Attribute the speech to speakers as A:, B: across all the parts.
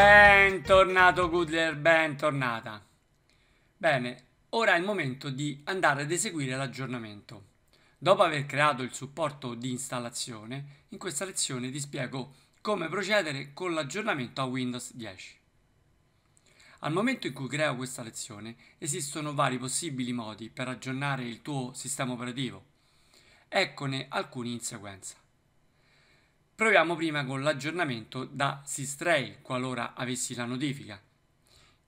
A: Bentornato Goodler, bentornata. Bene, ora è il momento di andare ad eseguire l'aggiornamento. Dopo aver creato il supporto di installazione, in questa lezione ti spiego come procedere con l'aggiornamento a Windows 10. Al momento in cui creo questa lezione esistono vari possibili modi per aggiornare il tuo sistema operativo. Eccone alcuni in sequenza. Proviamo prima con l'aggiornamento da Sistray qualora avessi la notifica.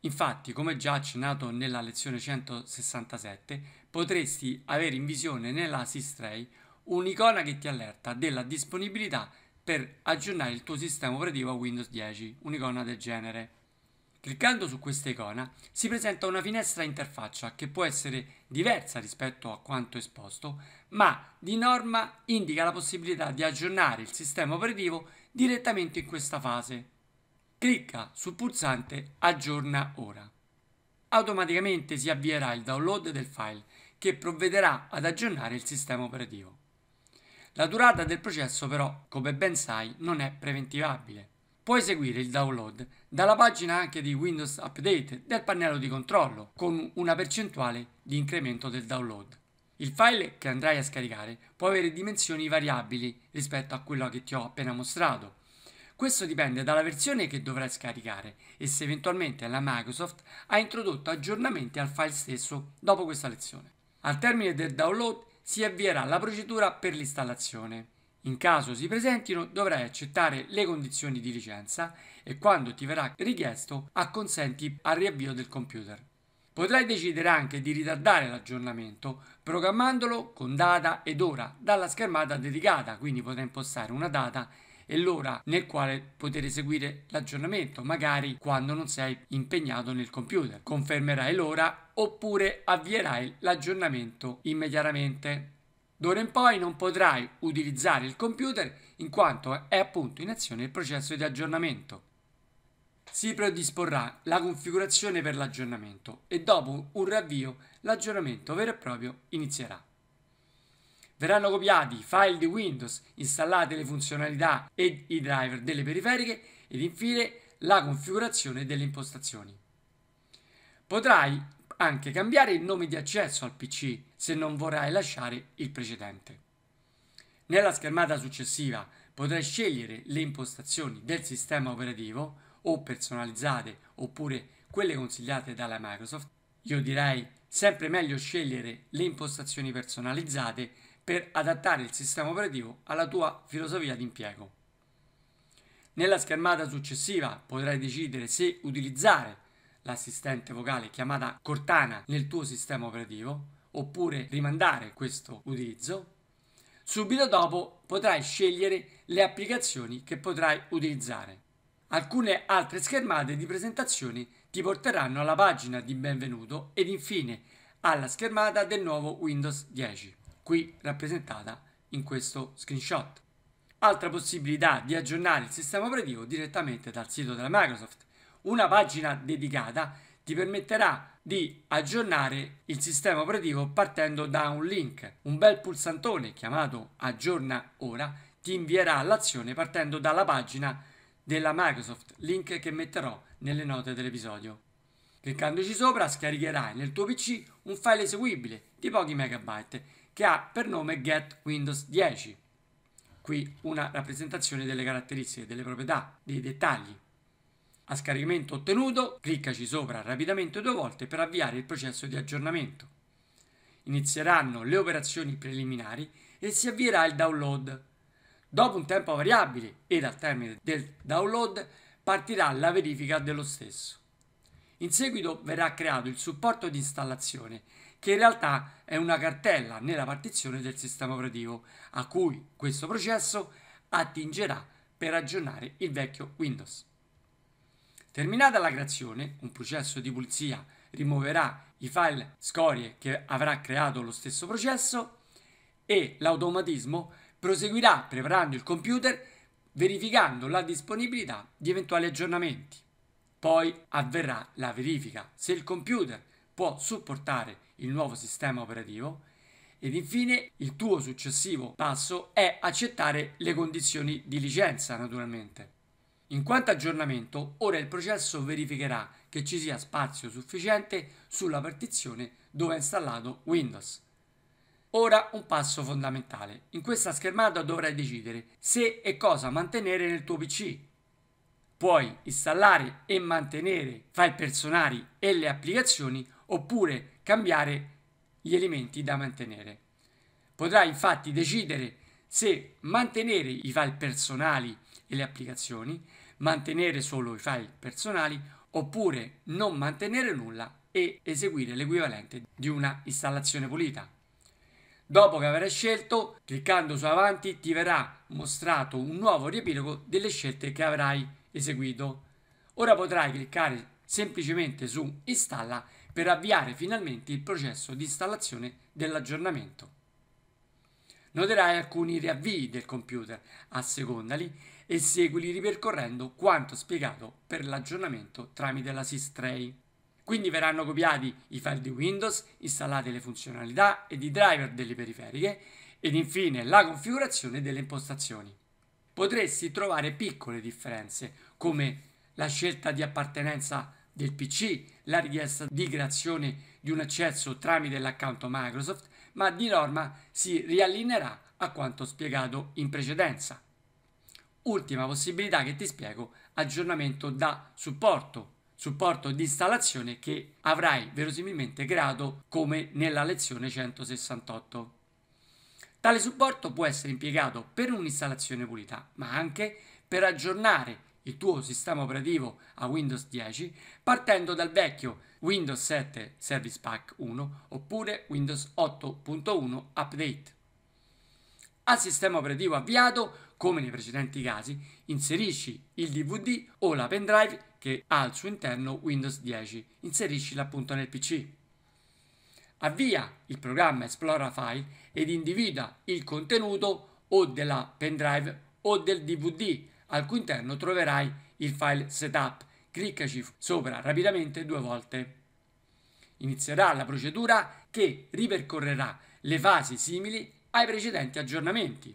A: Infatti, come già accennato nella lezione 167, potresti avere in visione nella Sistray un'icona che ti allerta della disponibilità per aggiornare il tuo sistema operativo a Windows 10, un'icona del genere. Cliccando su questa icona si presenta una finestra interfaccia che può essere diversa rispetto a quanto esposto, ma di norma indica la possibilità di aggiornare il sistema operativo direttamente in questa fase. Clicca sul pulsante Aggiorna ora. Automaticamente si avvierà il download del file che provvederà ad aggiornare il sistema operativo. La durata del processo però, come ben sai, non è preventivabile. Puoi eseguire il download dalla pagina anche di Windows Update del pannello di controllo con una percentuale di incremento del download. Il file che andrai a scaricare può avere dimensioni variabili rispetto a quello che ti ho appena mostrato. Questo dipende dalla versione che dovrai scaricare e se eventualmente la Microsoft ha introdotto aggiornamenti al file stesso dopo questa lezione. Al termine del download si avvierà la procedura per l'installazione. In caso si presentino dovrai accettare le condizioni di licenza e quando ti verrà richiesto acconsenti al riavvio del computer. Potrai decidere anche di ritardare l'aggiornamento programmandolo con data ed ora dalla schermata dedicata, quindi potrai impostare una data e l'ora nel quale poter eseguire l'aggiornamento, magari quando non sei impegnato nel computer. Confermerai l'ora oppure avvierai l'aggiornamento immediatamente. D'ora in poi non potrai utilizzare il computer in quanto è appunto in azione il processo di aggiornamento. Si predisporrà la configurazione per l'aggiornamento e dopo un riavvio l'aggiornamento vero e proprio inizierà. Verranno copiati i file di Windows, installate le funzionalità e i driver delle periferiche ed infine la configurazione delle impostazioni. Potrai anche cambiare il nome di accesso al PC se non vorrai lasciare il precedente. Nella schermata successiva potrai scegliere le impostazioni del sistema operativo o personalizzate oppure quelle consigliate dalla Microsoft. Io direi sempre meglio scegliere le impostazioni personalizzate per adattare il sistema operativo alla tua filosofia di impiego. Nella schermata successiva potrai decidere se utilizzare l'assistente vocale chiamata Cortana nel tuo sistema operativo oppure rimandare questo utilizzo, subito dopo potrai scegliere le applicazioni che potrai utilizzare. Alcune altre schermate di presentazione ti porteranno alla pagina di benvenuto ed infine alla schermata del nuovo Windows 10, qui rappresentata in questo screenshot. Altra possibilità di aggiornare il sistema operativo direttamente dal sito della Microsoft una pagina dedicata ti permetterà di aggiornare il sistema operativo partendo da un link. Un bel pulsantone chiamato aggiorna ora ti invierà all'azione partendo dalla pagina della Microsoft, link che metterò nelle note dell'episodio. Cliccandoci sopra scaricherai nel tuo PC un file eseguibile di pochi megabyte che ha per nome Get Windows 10. Qui una rappresentazione delle caratteristiche, delle proprietà, dei dettagli. A scaricamento ottenuto, cliccaci sopra rapidamente due volte per avviare il processo di aggiornamento. Inizieranno le operazioni preliminari e si avvierà il download. Dopo un tempo variabile ed al termine del download partirà la verifica dello stesso. In seguito verrà creato il supporto di installazione, che in realtà è una cartella nella partizione del sistema operativo a cui questo processo attingerà per aggiornare il vecchio Windows. Terminata la creazione, un processo di pulizia rimuoverà i file scorie che avrà creato lo stesso processo e l'automatismo proseguirà preparando il computer verificando la disponibilità di eventuali aggiornamenti. Poi avverrà la verifica se il computer può supportare il nuovo sistema operativo ed infine il tuo successivo passo è accettare le condizioni di licenza naturalmente. In quanto aggiornamento, ora il processo verificherà che ci sia spazio sufficiente sulla partizione dove è installato Windows. Ora un passo fondamentale. In questa schermata dovrai decidere se e cosa mantenere nel tuo PC. Puoi installare e mantenere file personali e le applicazioni oppure cambiare gli elementi da mantenere. Potrai infatti decidere se mantenere i file personali e le applicazioni, mantenere solo i file personali oppure non mantenere nulla e eseguire l'equivalente di una installazione pulita. Dopo che avrai scelto, cliccando su avanti ti verrà mostrato un nuovo riepilogo delle scelte che avrai eseguito. Ora potrai cliccare semplicemente su installa per avviare finalmente il processo di installazione dell'aggiornamento. Noterai alcuni riavvii del computer, assecondali e seguili ripercorrendo quanto spiegato per l'aggiornamento tramite la SysTray. Quindi verranno copiati i file di Windows, installate le funzionalità ed i driver delle periferiche ed infine la configurazione delle impostazioni. Potresti trovare piccole differenze come la scelta di appartenenza del PC, la richiesta di creazione di un accesso tramite l'account Microsoft, ma di norma si riallinerà a quanto spiegato in precedenza. Ultima possibilità che ti spiego, aggiornamento da supporto, supporto di installazione che avrai verosimilmente creato come nella lezione 168. Tale supporto può essere impiegato per un'installazione pulita, ma anche per aggiornare il tuo sistema operativo a Windows 10 partendo dal vecchio Windows 7 Service Pack 1 oppure Windows 8.1 Update. Al sistema operativo avviato, come nei precedenti casi, inserisci il DVD o la pendrive che ha al suo interno Windows 10. Inseriscila appunto nel PC. Avvia il programma Explora File ed individua il contenuto o della pendrive o del DVD al cui interno troverai il file setup. Cliccaci sopra rapidamente due volte. Inizierà la procedura che ripercorrerà le fasi simili ai precedenti aggiornamenti.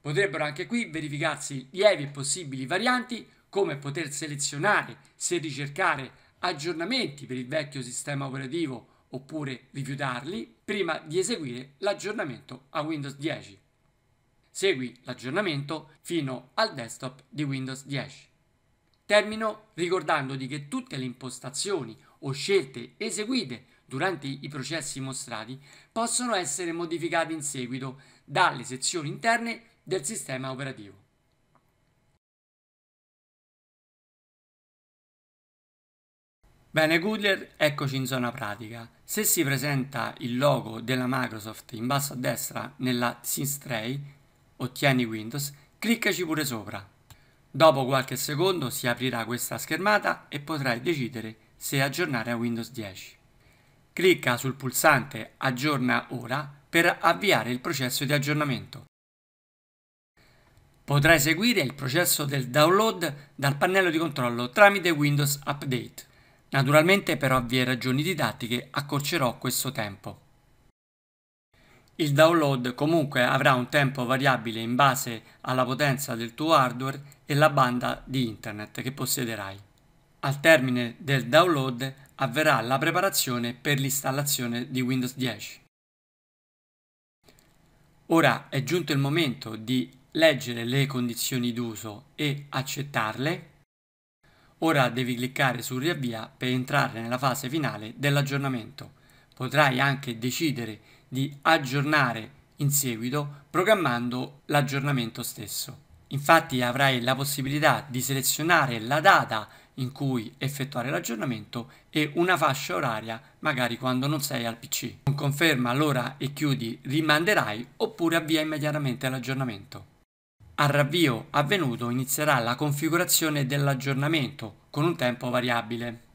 A: Potrebbero anche qui verificarsi lievi e possibili varianti come poter selezionare se ricercare aggiornamenti per il vecchio sistema operativo oppure rifiutarli prima di eseguire l'aggiornamento a Windows 10. Segui l'aggiornamento fino al desktop di Windows 10. Termino ricordandoti che tutte le impostazioni o scelte eseguite durante i processi mostrati possono essere modificati in seguito dalle sezioni interne del sistema operativo. Bene Goodler, eccoci in zona pratica. Se si presenta il logo della Microsoft in basso a destra nella SysTray, ottieni Windows, cliccaci pure sopra. Dopo qualche secondo si aprirà questa schermata e potrai decidere se aggiornare a Windows 10. Clicca sul pulsante Aggiorna ora per avviare il processo di aggiornamento. Potrai seguire il processo del download dal pannello di controllo tramite Windows Update. Naturalmente per ovvie ragioni didattiche accorcerò questo tempo. Il download comunque avrà un tempo variabile in base alla potenza del tuo hardware e la banda di internet che possederai. Al termine del download avverrà la preparazione per l'installazione di Windows 10. Ora è giunto il momento di leggere le condizioni d'uso e accettarle. Ora devi cliccare su riavvia per entrare nella fase finale dell'aggiornamento. Potrai anche decidere di aggiornare in seguito programmando l'aggiornamento stesso. Infatti avrai la possibilità di selezionare la data in cui effettuare l'aggiornamento e una fascia oraria magari quando non sei al PC. Con conferma l'ora e chiudi rimanderai oppure avvia immediatamente l'aggiornamento. Al ravvio avvenuto inizierà la configurazione dell'aggiornamento con un tempo variabile.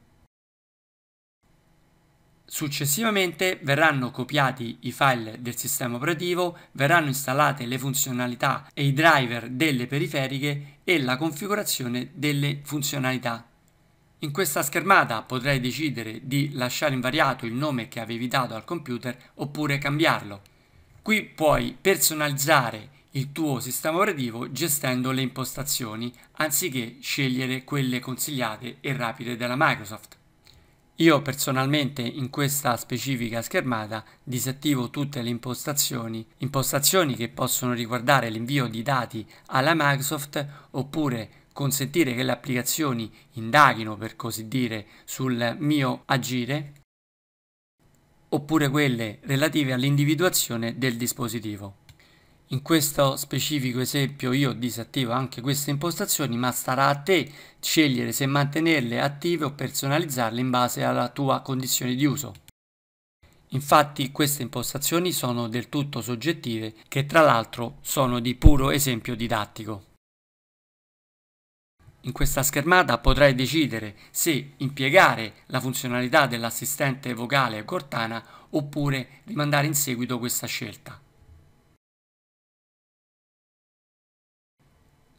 A: Successivamente verranno copiati i file del sistema operativo, verranno installate le funzionalità e i driver delle periferiche e la configurazione delle funzionalità. In questa schermata potrai decidere di lasciare invariato il nome che avevi dato al computer oppure cambiarlo. Qui puoi personalizzare il tuo sistema operativo gestendo le impostazioni anziché scegliere quelle consigliate e rapide della Microsoft. Io personalmente in questa specifica schermata disattivo tutte le impostazioni, impostazioni che possono riguardare l'invio di dati alla Microsoft oppure consentire che le applicazioni indaghino, per così dire, sul mio agire, oppure quelle relative all'individuazione del dispositivo. In questo specifico esempio io disattivo anche queste impostazioni, ma starà a te scegliere se mantenerle attive o personalizzarle in base alla tua condizione di uso. Infatti queste impostazioni sono del tutto soggettive che tra l'altro sono di puro esempio didattico. In questa schermata potrai decidere se impiegare la funzionalità dell'assistente vocale Cortana oppure rimandare in seguito questa scelta.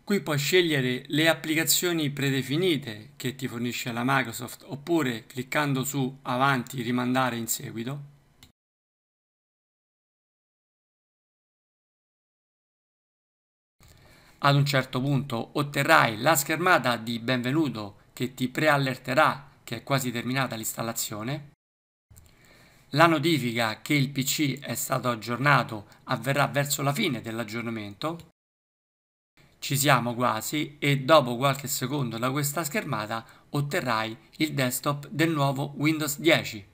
A: Qui puoi scegliere le applicazioni predefinite che ti fornisce la Microsoft oppure cliccando su Avanti rimandare in seguito Ad un certo punto otterrai la schermata di benvenuto che ti preallerterà che è quasi terminata l'installazione. La notifica che il PC è stato aggiornato avverrà verso la fine dell'aggiornamento. Ci siamo quasi e dopo qualche secondo da questa schermata otterrai il desktop del nuovo Windows 10.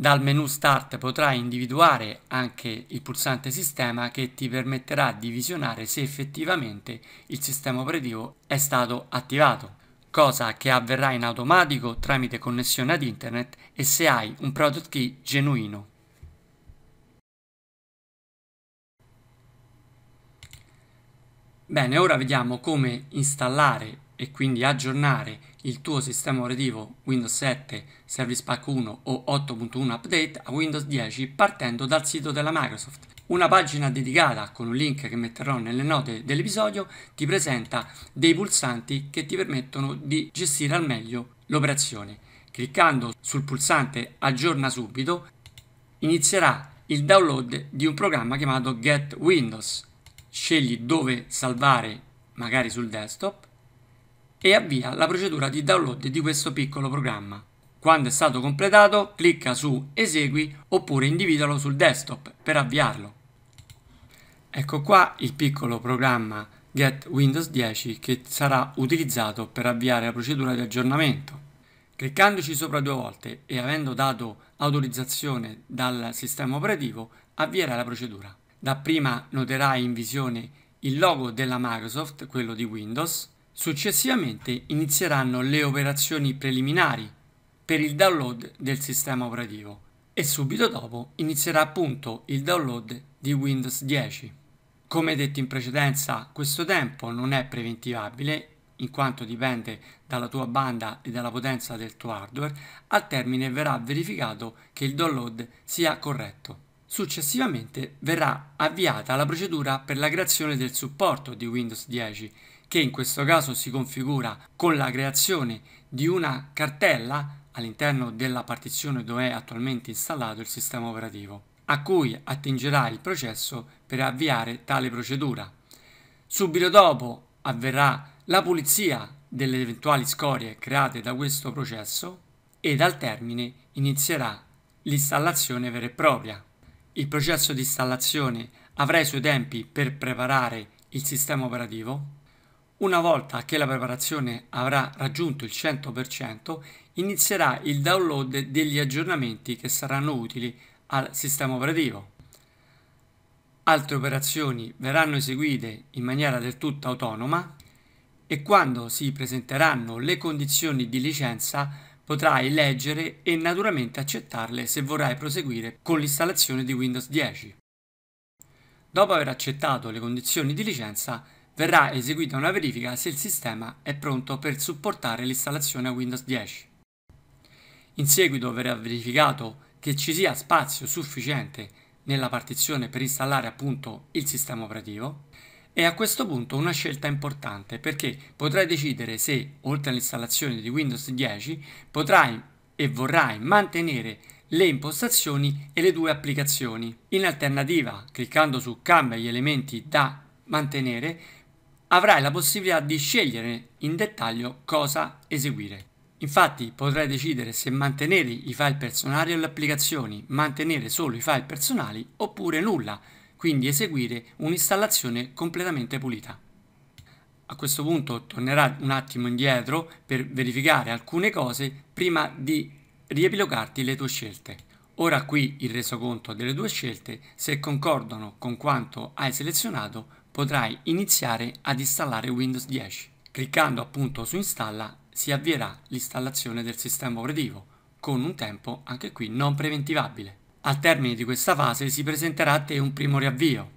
A: Dal menu Start potrai individuare anche il pulsante Sistema che ti permetterà di visionare se effettivamente il sistema operativo è stato attivato, cosa che avverrà in automatico tramite connessione ad internet e se hai un product key genuino. Bene, ora vediamo come installare e quindi aggiornare il tuo sistema operativo Windows 7, Service Pack 1 o 8.1 Update a Windows 10 partendo dal sito della Microsoft. Una pagina dedicata con un link che metterò nelle note dell'episodio ti presenta dei pulsanti che ti permettono di gestire al meglio l'operazione. Cliccando sul pulsante aggiorna subito inizierà il download di un programma chiamato Get Windows. Scegli dove salvare, magari sul desktop, e avvia la procedura di download di questo piccolo programma. Quando è stato completato, clicca su Esegui oppure individualo sul desktop per avviarlo. Ecco qua il piccolo programma Get Windows 10 che sarà utilizzato per avviare la procedura di aggiornamento. Cliccandoci sopra due volte e avendo dato autorizzazione dal sistema operativo, avvierà la procedura. Dapprima noterai in visione il logo della Microsoft, quello di Windows, Successivamente inizieranno le operazioni preliminari per il download del sistema operativo e subito dopo inizierà appunto il download di Windows 10. Come detto in precedenza, questo tempo non è preventivabile in quanto dipende dalla tua banda e dalla potenza del tuo hardware, al termine verrà verificato che il download sia corretto. Successivamente verrà avviata la procedura per la creazione del supporto di Windows 10 che in questo caso si configura con la creazione di una cartella all'interno della partizione dove è attualmente installato il sistema operativo, a cui attingerà il processo per avviare tale procedura. Subito dopo avverrà la pulizia delle eventuali scorie create da questo processo ed al termine inizierà l'installazione vera e propria. Il processo di installazione avrà i suoi tempi per preparare il sistema operativo, una volta che la preparazione avrà raggiunto il 100%, inizierà il download degli aggiornamenti che saranno utili al sistema operativo. Altre operazioni verranno eseguite in maniera del tutto autonoma e quando si presenteranno le condizioni di licenza potrai leggere e naturalmente accettarle se vorrai proseguire con l'installazione di Windows 10. Dopo aver accettato le condizioni di licenza, verrà eseguita una verifica se il sistema è pronto per supportare l'installazione a Windows 10. In seguito verrà verificato che ci sia spazio sufficiente nella partizione per installare appunto il sistema operativo e a questo punto una scelta importante perché potrai decidere se oltre all'installazione di Windows 10 potrai e vorrai mantenere le impostazioni e le due applicazioni. In alternativa, cliccando su cambia gli elementi da mantenere, avrai la possibilità di scegliere in dettaglio cosa eseguire. Infatti potrai decidere se mantenere i file personali alle applicazioni, mantenere solo i file personali oppure nulla, quindi eseguire un'installazione completamente pulita. A questo punto tornerà un attimo indietro per verificare alcune cose prima di riepilogarti le tue scelte. Ora qui il resoconto delle tue scelte, se concordano con quanto hai selezionato potrai iniziare ad installare Windows 10. Cliccando appunto su installa si avvierà l'installazione del sistema operativo con un tempo anche qui non preventivabile. Al termine di questa fase si presenterà a te un primo riavvio.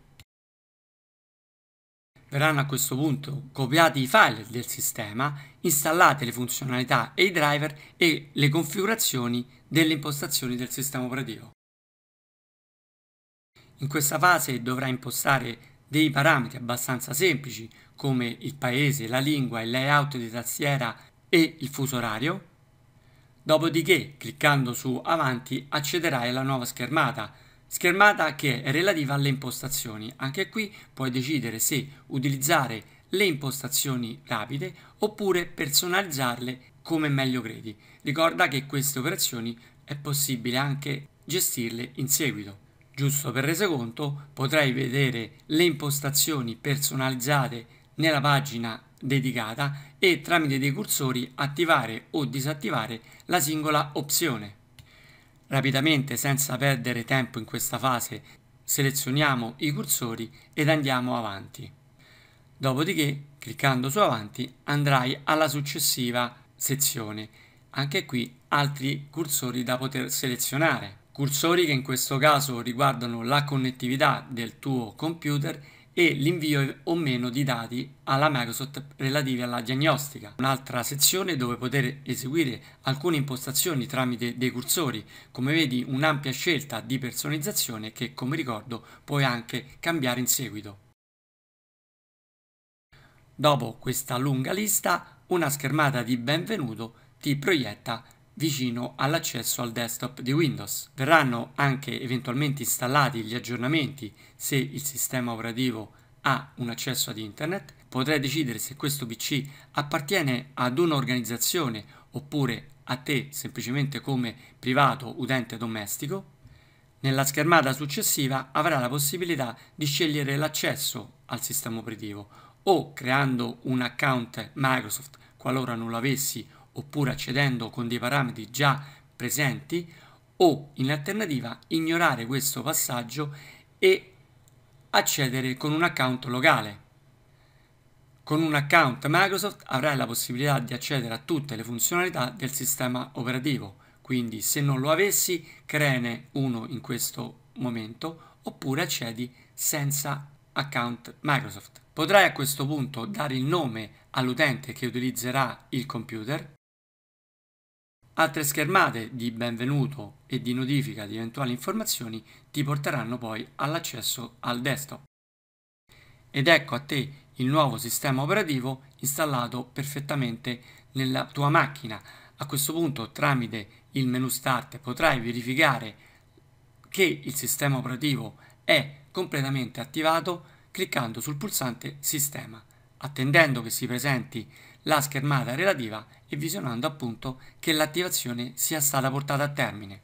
A: Verranno a questo punto copiati i file del sistema, installate le funzionalità e i driver e le configurazioni delle impostazioni del sistema operativo. In questa fase dovrai impostare dei parametri abbastanza semplici come il paese, la lingua, il layout di tastiera e il fuso orario. Dopodiché, cliccando su Avanti, accederai alla nuova schermata, schermata che è relativa alle impostazioni. Anche qui puoi decidere se utilizzare le impostazioni rapide oppure personalizzarle come meglio credi. Ricorda che queste operazioni è possibile anche gestirle in seguito giusto per resoconto, potrai vedere le impostazioni personalizzate nella pagina dedicata e tramite dei cursori attivare o disattivare la singola opzione. Rapidamente, senza perdere tempo in questa fase, selezioniamo i cursori ed andiamo avanti. Dopodiché, cliccando su avanti, andrai alla successiva sezione. Anche qui altri cursori da poter selezionare. Cursori che in questo caso riguardano la connettività del tuo computer e l'invio o meno di dati alla Microsoft relativi alla diagnostica. Un'altra sezione dove poter eseguire alcune impostazioni tramite dei cursori. Come vedi un'ampia scelta di personalizzazione che come ricordo puoi anche cambiare in seguito. Dopo questa lunga lista una schermata di benvenuto ti proietta vicino all'accesso al desktop di Windows. Verranno anche eventualmente installati gli aggiornamenti se il sistema operativo ha un accesso ad internet. Potrai decidere se questo PC appartiene ad un'organizzazione oppure a te semplicemente come privato utente domestico. Nella schermata successiva avrà la possibilità di scegliere l'accesso al sistema operativo o creando un account Microsoft qualora non l'avessi oppure accedendo con dei parametri già presenti o in alternativa ignorare questo passaggio e accedere con un account locale. Con un account Microsoft avrai la possibilità di accedere a tutte le funzionalità del sistema operativo, quindi se non lo avessi creene uno in questo momento oppure accedi senza account Microsoft. Potrai a questo punto dare il nome all'utente che utilizzerà il computer Altre schermate di benvenuto e di notifica di eventuali informazioni ti porteranno poi all'accesso al desktop. Ed ecco a te il nuovo sistema operativo installato perfettamente nella tua macchina. A questo punto tramite il menu start potrai verificare che il sistema operativo è completamente attivato cliccando sul pulsante sistema, attendendo che si presenti la schermata relativa e visionando appunto che l'attivazione sia stata portata a termine.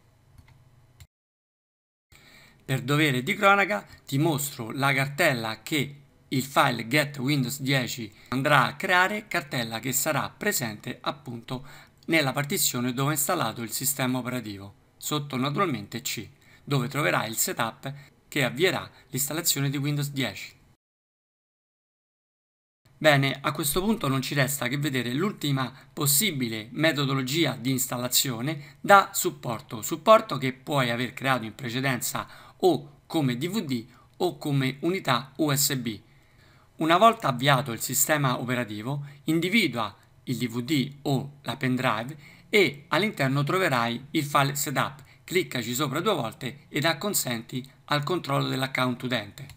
A: Per dovere di cronaca ti mostro la cartella che il file get windows 10 andrà a creare, cartella che sarà presente appunto nella partizione dove è installato il sistema operativo, sotto naturalmente C,
B: dove troverai
A: il setup che avvierà l'installazione di Windows 10. Bene, a questo punto non ci resta che vedere l'ultima possibile metodologia di installazione da supporto, supporto che puoi aver creato in precedenza o come DVD o come unità USB. Una volta avviato il sistema operativo, individua il DVD o la pendrive e all'interno troverai il file setup. Cliccaci sopra due volte ed acconsenti al controllo dell'account utente.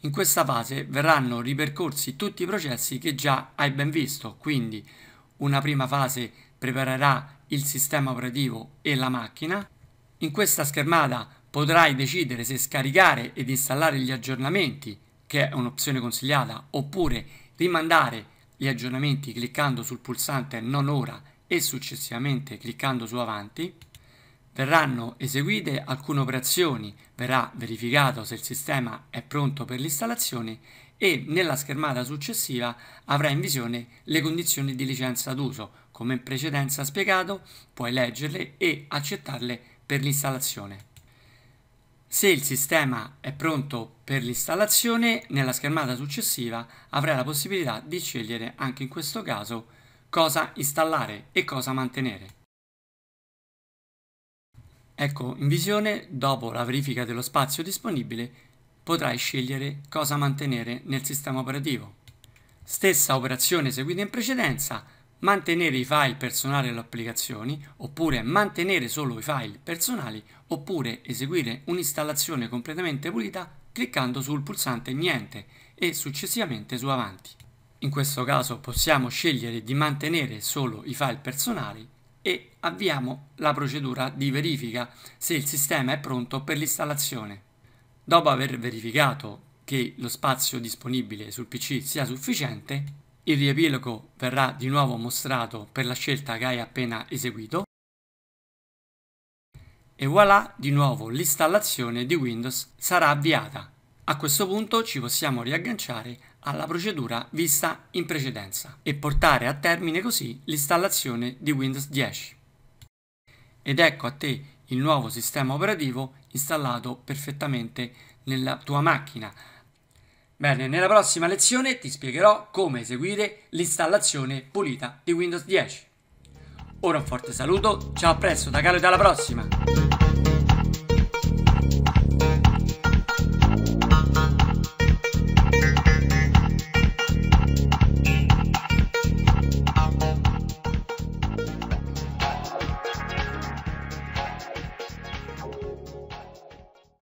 A: In questa fase verranno ripercorsi tutti i processi che già hai ben visto, quindi una prima fase preparerà il sistema operativo e la macchina. In questa schermata potrai decidere se scaricare ed installare gli aggiornamenti, che è un'opzione consigliata, oppure rimandare gli aggiornamenti cliccando sul pulsante non ora e successivamente cliccando su avanti. Verranno eseguite alcune operazioni, verrà verificato se il sistema è pronto per l'installazione e nella schermata successiva avrà in visione le condizioni di licenza d'uso, come in precedenza spiegato, puoi leggerle e accettarle per l'installazione. Se il sistema è pronto per l'installazione, nella schermata successiva avrai la possibilità di scegliere anche in questo caso cosa installare e cosa mantenere. Ecco, in visione, dopo la verifica dello spazio disponibile, potrai scegliere cosa mantenere nel sistema operativo. Stessa operazione eseguita in precedenza, mantenere i file personali alle applicazioni, oppure mantenere solo i file personali, oppure eseguire un'installazione completamente pulita cliccando sul pulsante Niente e successivamente su Avanti. In questo caso possiamo scegliere di mantenere solo i file personali e avviamo la procedura di verifica se il sistema è pronto per l'installazione. Dopo aver verificato che lo spazio disponibile sul PC sia sufficiente, il riepilogo verrà di nuovo mostrato per la scelta che hai appena eseguito e voilà di nuovo l'installazione di Windows sarà avviata. A questo punto ci possiamo riagganciare alla procedura vista in precedenza e portare a termine così l'installazione di Windows 10. Ed ecco a te il nuovo sistema operativo installato perfettamente nella tua macchina. Bene, nella prossima lezione ti spiegherò come eseguire l'installazione pulita di Windows 10. Ora un forte saluto, ciao a presto da Carlo e alla prossima!